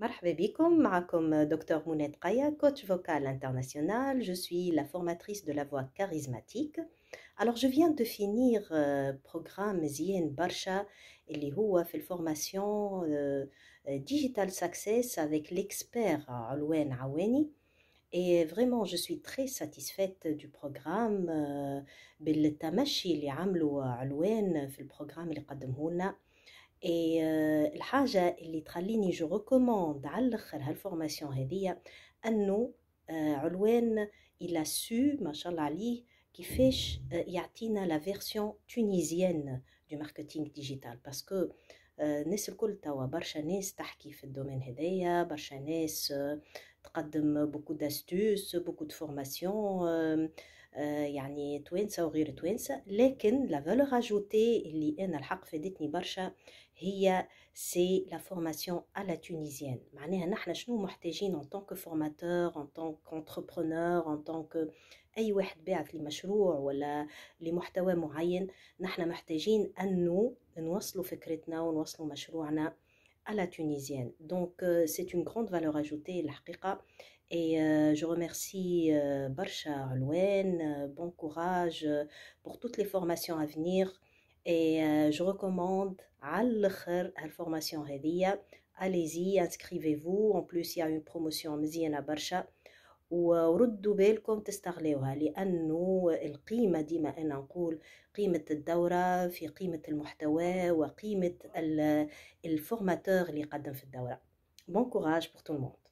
مرحبا بكم معكم دكتور منى coach vocal international je suis la formatrice de la voix charismatique alors je viens de finir euh, programme Zien Barsha اللي هو في formation euh, euh, digital success avec l'expert Alouen Aweni. Et vraiment, je suis très satisfaite du programme Bel اللي عملوا علوان في البروغرام اللي قدمه لنا اي الحاجه euh, اللي تخليني جو ريكوموند على الاخر هالفورماسيون هذه انه علوان الى سو ما شاء الله عليه كيفاش آه، يعطينا لا فيرسيون تونيزيان دو ماركتينغ ديجيتال باسكو الناس الكل توا برشا ناس تحكي في الدومين هذايا برشا ناس آه، تقدم بوكو داستوس بوكو دو فورماسيون آه، يعني توانسة وغير توانسة لكن لا فالور اجوتي اللي انا الحق فادتني برشا هي سي لا فورماسيون ا لا تونيزيان معناها نحن شنو محتاجين ان طونك فورماتور ان طونك انتربرونور ان طونك اي واحد في مشروع ولا لمحتوى معين نحن محتاجين انه نوصلوا فكرتنا ونوصلوا مشروعنا à la tunisienne. Donc euh, c'est une grande valeur ajoutée, Et euh, je remercie euh, Barsha euh, bon courage pour toutes les formations à venir. Et je recommande à la formation Allez-y, inscrivez-vous. En plus, il y a une promotion à Barsha. وردوا بالكم تستغلوها لأنه القيمة ديما أنا نقول قيمة الدورة في قيمة المحتوى وقيمة الفورماتور اللي يقدم في الدورة بون كوراج بور تو الموند